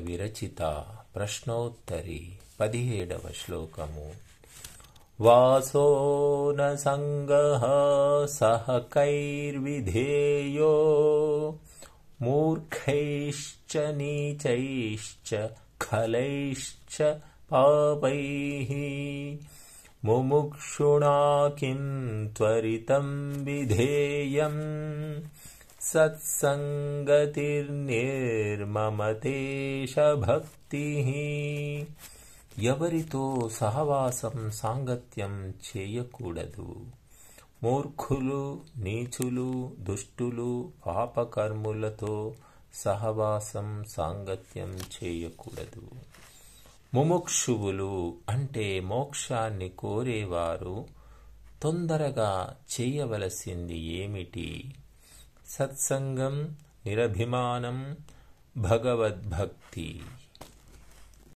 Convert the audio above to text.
विरचिता प्रश्नोत्तरी पतिहेडव श्लोकम् वासो न सङ्गः विधेयो। मूर्खैश्च नीचैश्च खलैश्च पापैः मुमुक्षुणा किं त्वरितं विधेयम् సత్సంగతిర్నిర్మమతేష ఎవరితో సహవాసం సాంగత్యం చేయకూడదు మూర్ఖులు నీచులు దుష్టులు పాపకర్ములతో సహవాసం సాంగత్యం చేయకూడదు ముముక్షువులు అంటే మోక్షాన్ని కోరేవారు తొందరగా చేయవలసింది ఏమిటి सत्सङ्गम् निरभिमानम् भगवद्भक्ति